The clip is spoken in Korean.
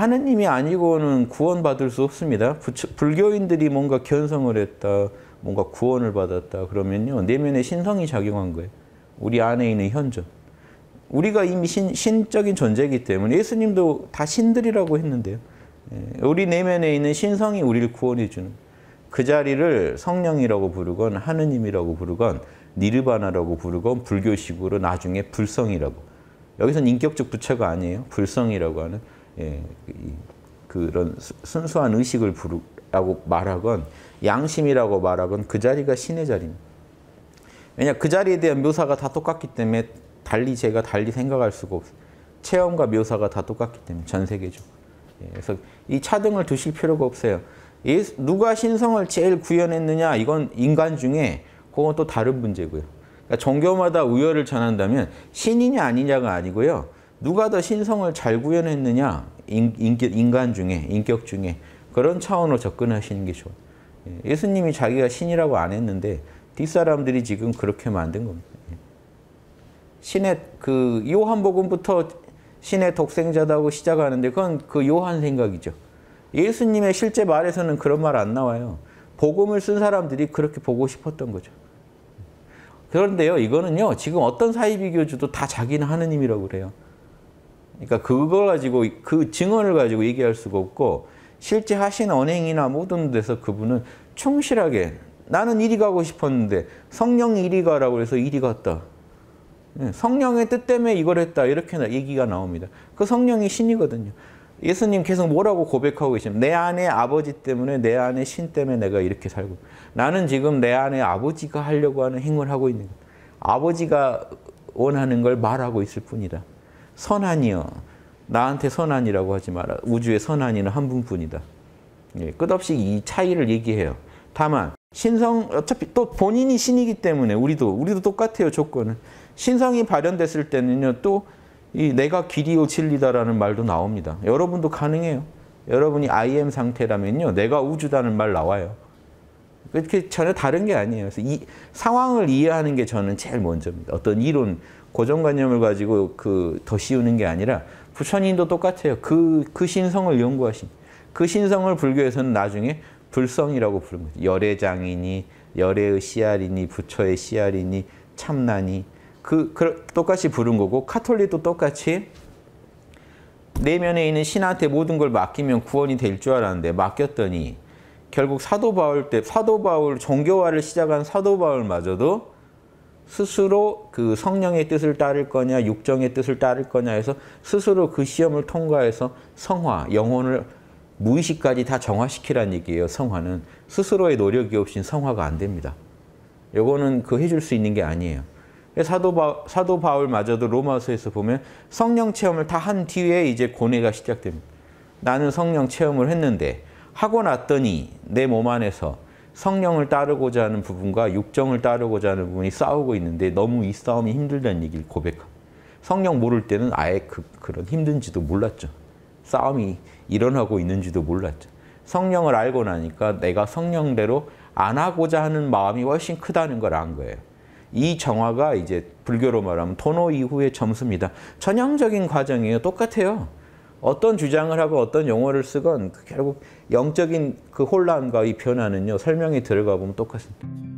하느님이 아니고는 구원받을 수 없습니다. 부처, 불교인들이 뭔가 견성을 했다, 뭔가 구원을 받았다 그러면요. 내면에 신성이 작용한 거예요. 우리 안에 있는 현존. 우리가 이미 신, 신적인 존재이기 때문에 예수님도 다 신들이라고 했는데요. 예, 우리 내면에 있는 신성이 우리를 구원해 주는 그 자리를 성령이라고 부르건 하느님이라고 부르건 니르바나라고 부르건 불교식으로 나중에 불성이라고 여기서는 인격적 부처가 아니에요. 불성이라고 하는 예, 그런 순수한 의식을 부르라고 말하건 양심이라고 말하건 그 자리가 신의 자리입니다. 왜냐 그 자리에 대한 묘사가 다 똑같기 때문에 달리 제가 달리 생각할 수가 없어요. 체험과 묘사가 다 똑같기 때문에 전 세계적으로. 예, 그래서 이 차등을 두실 필요가 없어요. 예수, 누가 신성을 제일 구현했느냐 이건 인간 중에 그건 또 다른 문제고요. 그러니까 종교마다 우열을 전한다면 신이냐 아니냐가 아니고요. 누가 더 신성을 잘 구현했느냐 인, 격 인간 중에 인격 중에 그런 차원으로 접근하시는 게 좋아요. 예, 예수님이 자기가 신이라고 안 했는데 뒷사람들이 지금 그렇게 만든 겁니다. 예. 신의 그 요한복음부터 신의 독생자다고 시작하는데 그건 그 요한 생각이죠. 예수님의 실제 말에서는 그런 말 안 나와요. 복음을 쓴 사람들이 그렇게 보고 싶었던 거죠. 그런데요, 이거는요, 지금 어떤 사이비교주도 다 자기는 하느님이라고 그래요. 그러니까 그걸 가지고 그 증언을 가지고 얘기할 수가 없고 실제 하신 언행이나 모든 데서 그분은 충실하게 나는 이리 가고 싶었는데 성령이 이리 가라고 해서 이리 갔다. 예, 성령의 뜻 때문에 이걸 했다. 이렇게 얘기가 나옵니다. 그 성령이 신이거든요. 예수님 계속 뭐라고 고백하고 계십니까? 내 안에 아버지 때문에 내 안에 신 때문에 내가 이렇게 살고 나는 지금 내 안에 아버지가 하려고 하는 행을 하고 있는 거야. 아버지가 원하는 걸 말하고 있을 뿐이다. 선한이여 나한테 선한이라고 하지 마라. 우주의 선한이는 한 분뿐이다. 예, 끝없이 이 차이를 얘기해요. 다만 신성 어차피 또 본인이 신이기 때문에 우리도 우리도 똑같아요 조건은 신성이 발현됐을 때는요 또 이 내가 길이요 진리다라는 말도 나옵니다. 여러분도 가능해요. 여러분이 I m 상태라면요 내가 우주다는 말 나와요. 그렇게 전혀 다른 게 아니에요. 그래서 이 상황을 이해하는 게 저는 제일 먼저입니다. 어떤 이론, 고정관념을 가지고 그 더 씌우는 게 아니라 부처님도 똑같아요. 그, 그 신성을 연구하신. 그 신성을 불교에서는 나중에 불성이라고 부른 거죠. 열애장이니, 열애의 씨알이니, 부처의 씨알이니, 참나니. 그, 그, 똑같이 부른 거고, 카톨릭도 똑같이 내면에 있는 신한테 모든 걸 맡기면 구원이 될 줄 알았는데, 맡겼더니 결국 사도 바울 때 사도 바울 종교화를 시작한 사도 바울마저도 스스로 그 성령의 뜻을 따를 거냐 육정의 뜻을 따를 거냐 해서 스스로 그 시험을 통과해서 성화 영혼을 무의식까지 다정화시키라는 얘기예요. 성화는 스스로의 노력이 없인 성화가 안 됩니다. 요거는 그 해줄 수 있는 게 아니에요. 사도, 바, 사도 바울마저도 로마서에서 보면 성령 체험을 다 한 뒤에 이제 고뇌가 시작됩니다. 나는 성령 체험을 했는데 하고 났더니 내 몸 안에서 성령을 따르고자 하는 부분과 육정을 따르고자 하는 부분이 싸우고 있는데 너무 이 싸움이 힘들다는 얘기를 고백합니다. 성령 모를 때는 아예 그, 그런 힘든지도 몰랐죠. 싸움이 일어나고 있는지도 몰랐죠. 성령을 알고 나니까 내가 성령대로 안 하고자 하는 마음이 훨씬 크다는 걸 안 거예요. 이 정화가 이제 불교로 말하면 토노 이후의 점수입니다. 전형적인 과정이에요. 똑같아요. 어떤 주장을 하고 어떤 용어를 쓰건 그 결국 영적인 그 혼란과 이 변화는요 설명이 들어가 보면 똑같습니다.